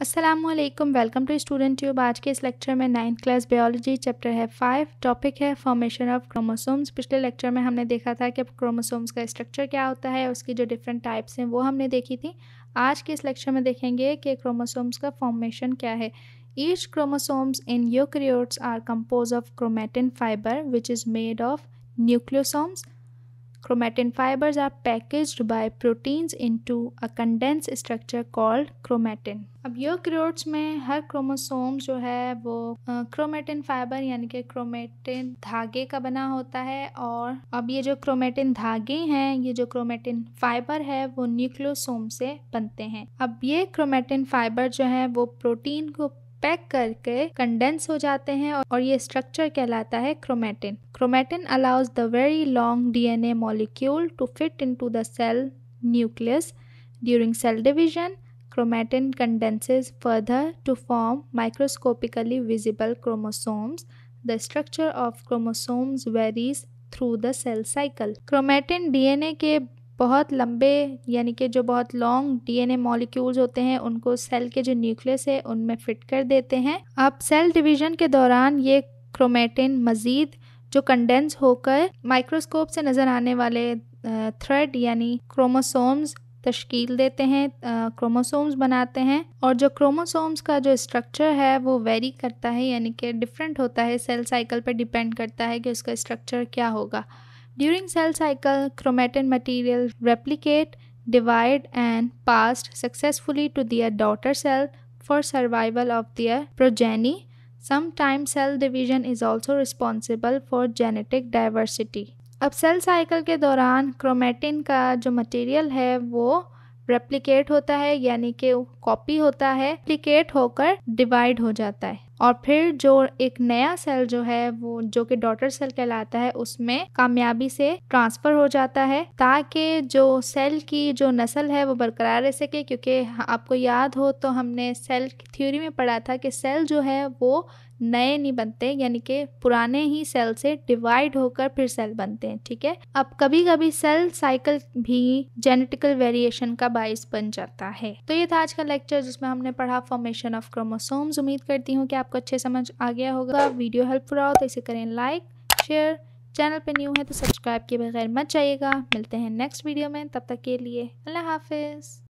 Aslam welcome to student tube आज के इस लेक्चर में नाइन्थ क्लास बायोलॉजी चैप्टर है फाइव टॉपिक है फॉर्मेशन ऑफ क्रोमोसोम्स पिछले लेक्चर में हमने देखा था कि क्रोमोसोम्स का स्ट्रक्चर क्या होता है उसकी जो डिफरेंट टाइप्स हैं वो हमने देखी थी आज के इस लेक्चर में देखेंगे कि क्रोमोसोम्स का फॉर्मेशन क्या है each chromosomes in eukaryotes are composed of chromatin fiber which is made of nucleosomes Chromatin fibers are packaged by proteins into a condensed structure called chromatin. अब यूक्रियोट्स में हर क्रोमोसोम जो है वो क्रोमेटिन फाइबर यानी कि क्रोमेटिन धागे का बना होता है और अब ये जो क्रोमेटिन धागे हैं ये जो क्रोमेटिन फाइबर है वो न्यूक्लियोसोम से बनते हैं अब ये क्रोमेटिन फाइबर जो है वो प्रोटीन को पैक करके कंडेंस हो जाते हैं और ये स्ट्रक्चर कहलाता है chromatin chromatin allows the very long DNA molecule to fit into the cell nucleus during cell division chromatin condenses further to form microscopically visible chromosomes the structure of chromosomes varies through the cell cycle chromatin DNA के बहुत लंबे यानी कि जो बहुत long DNA molecules होते हैं उनको सेल के जो न्यूक्लियस है उनमें फिट कर देते हैं अब सेल डिवीजन के दौरान ये क्रोमेटिन मज़ीद जो कंडेंस होकर माइक्रोस्कोप से नज़र आने वाले थ्रेड यानी क्रोमोसोम्स तश्कील देते हैं क्रोमोसोम्स बनाते हैं और जो क्रोमोसोम्स का जो स्ट्रक्चर है वो वेरी करता है यानी कि डिफरेंट होता है सेल साइकिल पर डिपेंड करता है कि उसका स्ट्रक्चर क्या होगा During cell cycle, chromatin material replicate, divide and passed successfully to their daughter cell for survival of their progeny. Sometimes cell division is also responsible for genetic diversity. अब cell cycle के दौरान chromatin का जो material है वो replicate होता है यानी कि कॉपी होता है रेप्लिकेट होकर डिवाइड हो जाता है और फिर जो एक नया सेल जो है वो जो कि डॉटर सेल कहलाता है उसमें कामयाबी से ट्रांसफर हो जाता है ताकि जो सेल की जो नस्ल है वो बरकरार रह सके क्योंकि आपको याद हो तो हमने सेल की थ्योरी में पढ़ा था कि सेल जो है वो नए नहीं बनते यानी कि पुराने ही सेल से डिवाइड होकर फिर सेल बनते हैं ठीक है अब कभी कभी सेल साइकिल भी जेनेटिकल वेरिएशन का बायस बन जाता है तो ये था आज का लेक्चर जिसमें हमने पढ़ा फॉर्मेशन ऑफ क्रोमोसोम्स उम्मीद करती हूँ कि आप आपको अच्छे समझ आ गया होगा वीडियो हेल्पफुल रहा हो तो इसे करें लाइक शेयर चैनल पे न्यू है तो सब्सक्राइब किए बगैर मत जाइएगा मिलते हैं नेक्स्ट वीडियो में तब तक के लिए अल्लाह हाफिज़